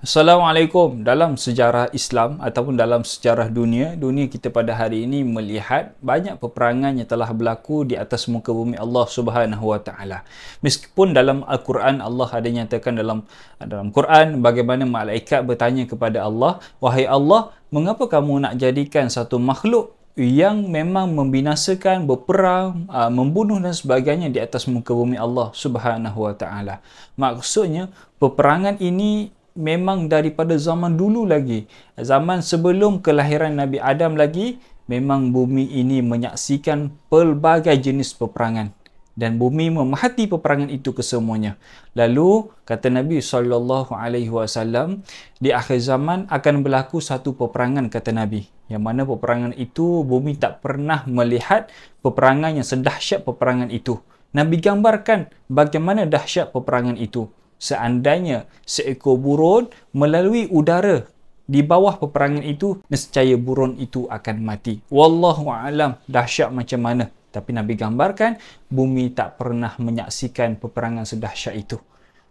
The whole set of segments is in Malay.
Assalamualaikum. Dalam sejarah Islam ataupun dalam sejarah dunia, dunia kita pada hari ini melihat banyak peperangan yang telah berlaku di atas muka bumi Allah Subhanahu Wa Taala. Meskipun dalam Al-Quran Allah ada nyatakan dalam dalam Quran bagaimana malaikat bertanya kepada Allah, "Wahai Allah, mengapa kamu nak jadikan satu makhluk yang memang membinasakan, berperang, ah, membunuh dan sebagainya di atas muka bumi Allah Subhanahu Wa Taala?" Maksudnya, peperangan ini memang daripada zaman dulu lagi zaman sebelum kelahiran Nabi Adam lagi memang bumi ini menyaksikan pelbagai jenis peperangan dan bumi memahati peperangan itu kesemuanya lalu kata Nabi sallallahu alaihi wasallam di akhir zaman akan berlaku satu peperangan kata Nabi yang mana peperangan itu bumi tak pernah melihat peperangan yang sedahsyat peperangan itu Nabi gambarkan bagaimana dahsyat peperangan itu seandainya seekor buron melalui udara di bawah peperangan itu nescaya buron itu akan mati wallahu alam dahsyat macam mana tapi nabi gambarkan bumi tak pernah menyaksikan peperangan sedahsyat itu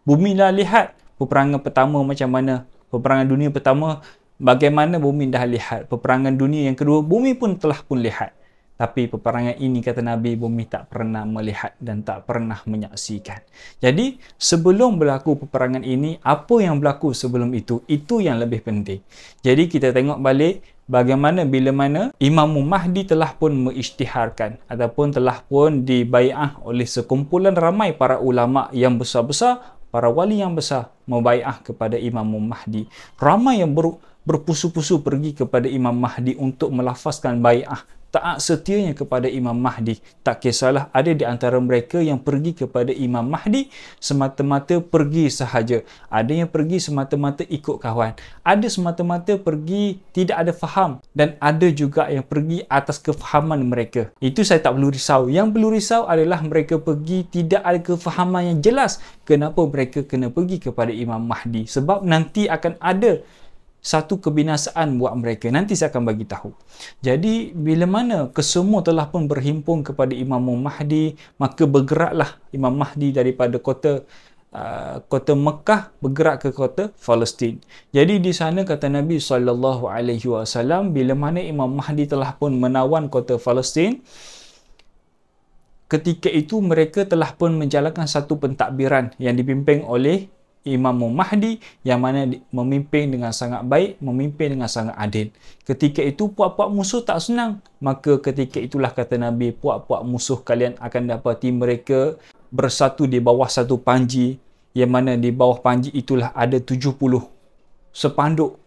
bumi dah lihat peperangan pertama macam mana peperangan dunia pertama bagaimana bumi dah lihat peperangan dunia yang kedua bumi pun telah pun lihat tapi peperangan ini kata Nabi bumi tak pernah melihat dan tak pernah menyaksikan. Jadi sebelum berlaku peperangan ini, apa yang berlaku sebelum itu, itu yang lebih penting. Jadi kita tengok balik bagaimana bila mana Imam Mahdi telah pun mengisytiharkan ataupun telah pun dibayah oleh sekumpulan ramai para ulama yang besar-besar, para wali yang besar membayah kepada Imam Mahdi. Ramai yang berpusu-pusu pergi kepada Imam Mahdi untuk melafazkan bayah taat setianya kepada Imam Mahdi. Tak kisahlah ada di antara mereka yang pergi kepada Imam Mahdi semata-mata pergi sahaja. Ada yang pergi semata-mata ikut kawan. Ada semata-mata pergi tidak ada faham dan ada juga yang pergi atas kefahaman mereka. Itu saya tak perlu risau. Yang perlu risau adalah mereka pergi tidak ada kefahaman yang jelas kenapa mereka kena pergi kepada Imam Mahdi. Sebab nanti akan ada satu kebinasaan buat mereka nanti saya akan bagi tahu jadi bila mana kesemua telah pun berhimpun kepada Imam Mahdi maka bergeraklah Imam Mahdi daripada kota uh, kota Mekah bergerak ke kota Palestin jadi di sana kata Nabi sallallahu alaihi wasallam bila mana Imam Mahdi telah pun menawan kota Palestin ketika itu mereka telah pun menjalankan satu pentadbiran yang dipimpin oleh Imam Mahdi yang mana memimpin dengan sangat baik, memimpin dengan sangat adil. Ketika itu puak-puak musuh tak senang. Maka ketika itulah kata Nabi, puak-puak musuh kalian akan dapati mereka bersatu di bawah satu panji yang mana di bawah panji itulah ada 70 sepanduk.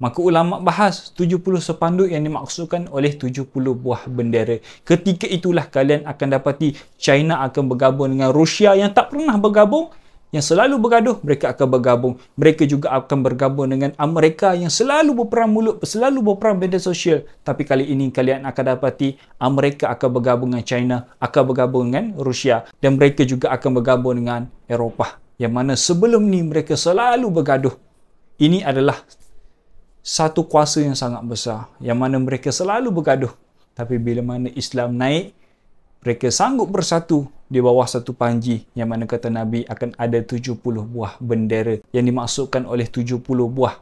Maka ulama bahas 70 sepanduk yang dimaksudkan oleh 70 buah bendera. Ketika itulah kalian akan dapati China akan bergabung dengan Rusia yang tak pernah bergabung yang selalu bergaduh, mereka akan bergabung. Mereka juga akan bergabung dengan Amerika yang selalu berperang mulut, selalu berperang benda sosial. Tapi kali ini kalian akan dapati Amerika akan bergabung dengan China, akan bergabung dengan Rusia dan mereka juga akan bergabung dengan Eropah. Yang mana sebelum ni mereka selalu bergaduh. Ini adalah satu kuasa yang sangat besar yang mana mereka selalu bergaduh. Tapi bila mana Islam naik, mereka sanggup bersatu di bawah satu panji yang mana kata Nabi akan ada 70 buah bendera yang dimasukkan oleh 70 buah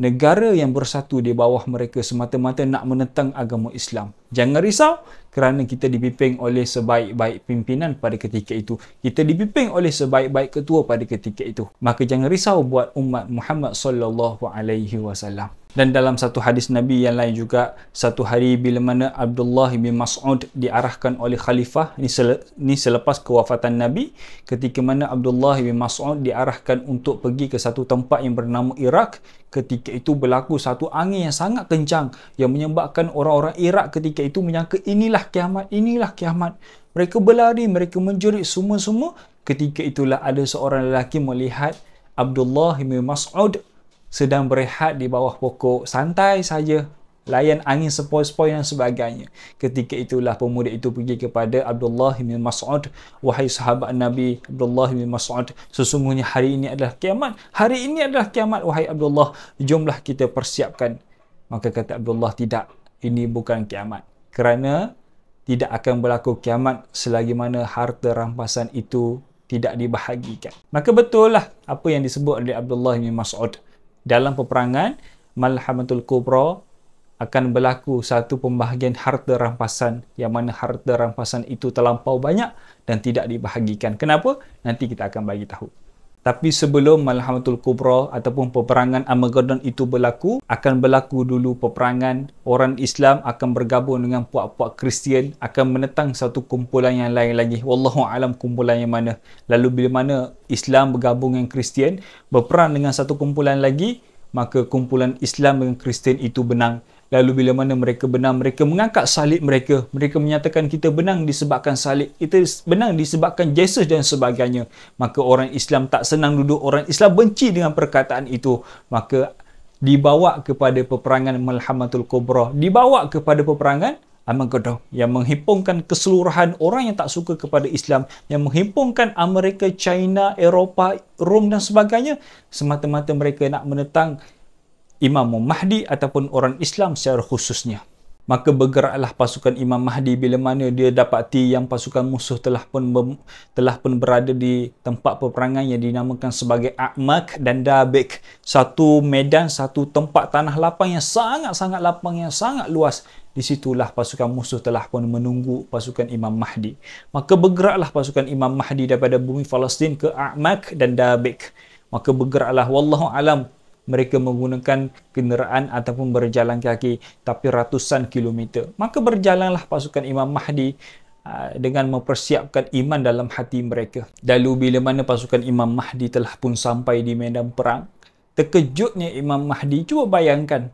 negara yang bersatu di bawah mereka semata-mata nak menentang agama Islam. Jangan risau kerana kita dipimpin oleh sebaik-baik pimpinan pada ketika itu. Kita dipimpin oleh sebaik-baik ketua pada ketika itu. Maka jangan risau buat umat Muhammad sallallahu alaihi wasallam. Dan dalam satu hadis Nabi yang lain juga, satu hari bila mana Abdullah bin Mas'ud diarahkan oleh khalifah, ini selepas kewafatan Nabi, ketika mana Abdullah bin Mas'ud diarahkan untuk pergi ke satu tempat yang bernama Iraq, ketika itu berlaku satu angin yang sangat kencang yang menyebabkan orang-orang Iraq ketika itu menyangka inilah kiamat, inilah kiamat. Mereka berlari, mereka menjerit semua-semua. Ketika itulah ada seorang lelaki melihat Abdullah bin Mas'ud sedang berehat di bawah pokok santai saja layan angin sepoi-sepoi dan sebagainya ketika itulah pemuda itu pergi kepada Abdullah bin Mas'ud wahai sahabat Nabi Abdullah bin Mas'ud sesungguhnya hari ini adalah kiamat hari ini adalah kiamat wahai Abdullah jomlah kita persiapkan maka kata Abdullah tidak ini bukan kiamat kerana tidak akan berlaku kiamat selagi mana harta rampasan itu tidak dibahagikan. Maka betul lah apa yang disebut oleh Abdullah bin Mas'ud dalam peperangan Malhamatul Kubra akan berlaku satu pembahagian harta rampasan yang mana harta rampasan itu terlampau banyak dan tidak dibahagikan. Kenapa? Nanti kita akan bagi tahu. Tapi sebelum Malhamatul Kubra ataupun peperangan Armageddon itu berlaku, akan berlaku dulu peperangan orang Islam akan bergabung dengan puak-puak Kristian akan menentang satu kumpulan yang lain lagi. Wallahu alam kumpulan yang mana. Lalu bila mana Islam bergabung dengan Kristian berperang dengan satu kumpulan lagi, maka kumpulan Islam dengan Kristian itu benang. Lalu bila mana mereka benang, mereka mengangkat salib mereka. Mereka menyatakan kita benang disebabkan salib. Kita benang disebabkan Yesus dan sebagainya. Maka orang Islam tak senang duduk. Orang Islam benci dengan perkataan itu. Maka dibawa kepada peperangan Malhamatul Kubra. Dibawa kepada peperangan Amangkodoh yang menghimpungkan keseluruhan orang yang tak suka kepada Islam yang menghimpungkan Amerika, China, Eropah, Rom dan sebagainya semata-mata mereka nak menentang Imam Mahdi ataupun orang Islam secara khususnya. Maka bergeraklah pasukan Imam Mahdi bila mana dia dapati yang pasukan musuh telah pun telah pun berada di tempat peperangan yang dinamakan sebagai Akmak dan Dabek, Satu medan, satu tempat tanah lapang yang sangat-sangat lapang, yang sangat luas. Di situlah pasukan musuh telah pun menunggu pasukan Imam Mahdi. Maka bergeraklah pasukan Imam Mahdi daripada bumi Palestin ke Akmak dan Dabek, Maka bergeraklah wallahu alam mereka menggunakan kenderaan ataupun berjalan kaki tapi ratusan kilometer maka berjalanlah pasukan Imam Mahdi ah, dengan mempersiapkan iman dalam hati mereka lalu bila mana pasukan Imam Mahdi telah pun sampai di medan perang terkejutnya Imam Mahdi cuba bayangkan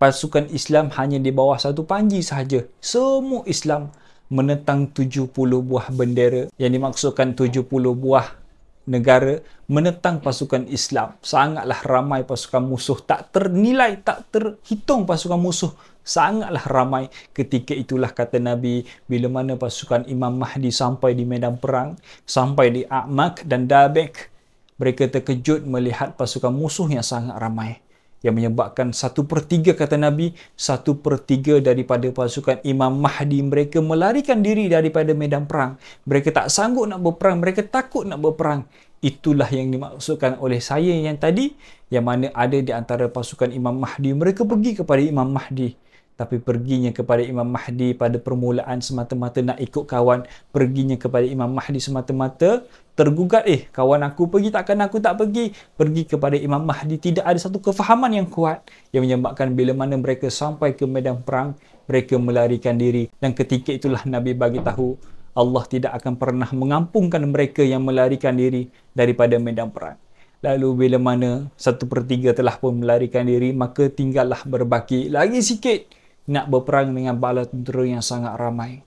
pasukan Islam hanya di bawah satu panji sahaja semua Islam menentang 70 buah bendera yang dimaksudkan 70 buah negara menentang pasukan Islam. Sangatlah ramai pasukan musuh tak ternilai, tak terhitung pasukan musuh sangatlah ramai ketika itulah kata Nabi bila mana pasukan Imam Mahdi sampai di medan perang, sampai di Akmak dan Dabek mereka terkejut melihat pasukan musuh yang sangat ramai yang menyebabkan satu per tiga kata Nabi satu per tiga daripada pasukan Imam Mahdi mereka melarikan diri daripada medan perang mereka tak sanggup nak berperang mereka takut nak berperang itulah yang dimaksudkan oleh saya yang tadi yang mana ada di antara pasukan Imam Mahdi mereka pergi kepada Imam Mahdi tapi perginya kepada Imam Mahdi pada permulaan semata-mata nak ikut kawan perginya kepada Imam Mahdi semata-mata tergugat eh kawan aku pergi takkan aku tak pergi pergi kepada Imam Mahdi tidak ada satu kefahaman yang kuat yang menyebabkan bila mana mereka sampai ke medan perang mereka melarikan diri dan ketika itulah Nabi bagi tahu Allah tidak akan pernah mengampungkan mereka yang melarikan diri daripada medan perang Lalu bila mana satu per tiga telah pun melarikan diri, maka tinggallah berbaki lagi sikit nak berperang dengan bala tentera yang sangat ramai.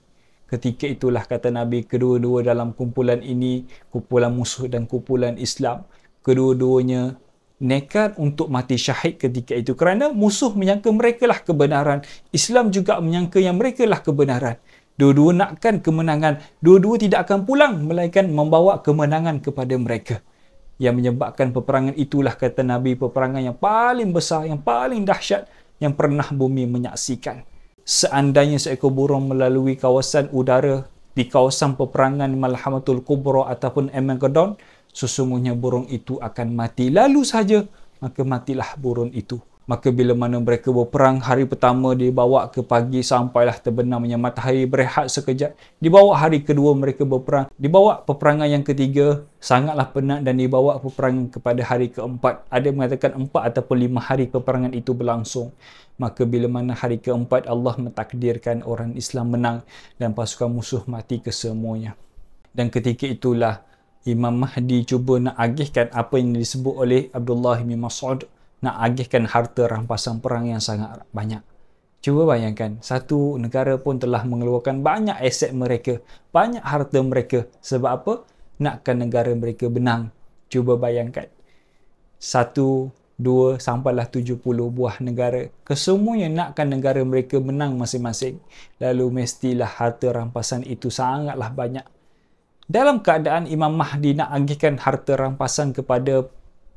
Ketika itulah kata Nabi, kedua-dua dalam kumpulan ini, kumpulan musuh dan kumpulan Islam, kedua-duanya nekat untuk mati syahid ketika itu kerana musuh menyangka mereka lah kebenaran. Islam juga menyangka yang mereka lah kebenaran. Dua-dua nakkan kemenangan. Dua-dua tidak akan pulang melainkan membawa kemenangan kepada mereka. Yang menyebabkan peperangan itulah kata Nabi peperangan yang paling besar, yang paling dahsyat yang pernah bumi menyaksikan. Seandainya seekor burung melalui kawasan udara di kawasan peperangan Malhamatul Kubra ataupun Emengedon, sesungguhnya burung itu akan mati. Lalu saja, maka matilah burung itu. Maka bila mana mereka berperang, hari pertama dibawa ke pagi sampailah terbenamnya matahari berehat sekejap. Dibawa hari kedua mereka berperang. Dibawa peperangan yang ketiga, sangatlah penat dan dibawa peperangan kepada hari keempat. Ada mengatakan empat ataupun lima hari peperangan itu berlangsung. Maka bila mana hari keempat, Allah mentakdirkan orang Islam menang dan pasukan musuh mati kesemuanya. Dan ketika itulah Imam Mahdi cuba nak agihkan apa yang disebut oleh Abdullah bin Mas'ud nak agihkan harta rampasan perang yang sangat banyak. Cuba bayangkan, satu negara pun telah mengeluarkan banyak aset mereka, banyak harta mereka. Sebab apa? Nakkan negara mereka benang. Cuba bayangkan. Satu, dua, sampailah tujuh puluh buah negara. Kesemuanya nakkan negara mereka menang masing-masing. Lalu mestilah harta rampasan itu sangatlah banyak. Dalam keadaan Imam Mahdi nak agihkan harta rampasan kepada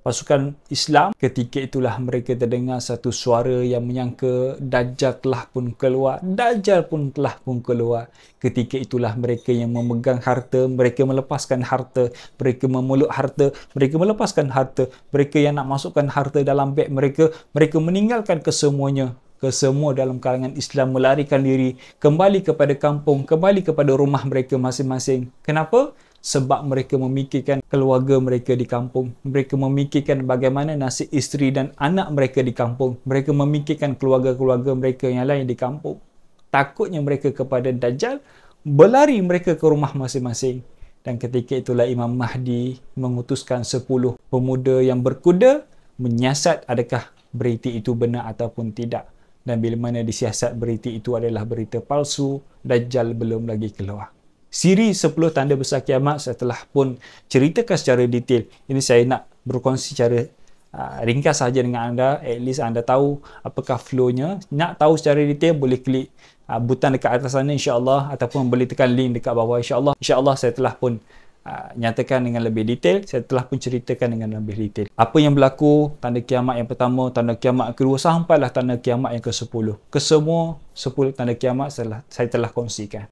pasukan Islam ketika itulah mereka terdengar satu suara yang menyangka Dajjal telah pun keluar Dajjal pun telah pun keluar ketika itulah mereka yang memegang harta mereka melepaskan harta mereka memeluk harta mereka melepaskan harta mereka yang nak masukkan harta dalam beg mereka mereka meninggalkan kesemuanya kesemua dalam kalangan Islam melarikan diri kembali kepada kampung kembali kepada rumah mereka masing-masing kenapa? sebab mereka memikirkan keluarga mereka di kampung. Mereka memikirkan bagaimana nasib isteri dan anak mereka di kampung. Mereka memikirkan keluarga-keluarga mereka yang lain di kampung. Takutnya mereka kepada Dajjal, berlari mereka ke rumah masing-masing. Dan ketika itulah Imam Mahdi mengutuskan 10 pemuda yang berkuda menyiasat adakah berita itu benar ataupun tidak. Dan bila mana disiasat berita itu adalah berita palsu, Dajjal belum lagi keluar siri 10 tanda besar kiamat saya telah pun ceritakan secara detail. Ini saya nak berkongsi secara uh, ringkas saja dengan anda. At least anda tahu apakah flownya. Nak tahu secara detail boleh klik uh, butang dekat atas sana insya-Allah ataupun boleh tekan link dekat bawah insya-Allah. Insya-Allah saya telah pun uh, nyatakan dengan lebih detail, saya telah pun ceritakan dengan lebih detail. Apa yang berlaku tanda kiamat yang pertama, tanda kiamat kedua sampailah tanda kiamat yang ke-10. Kesemua 10 tanda kiamat saya telah, saya telah kongsikan.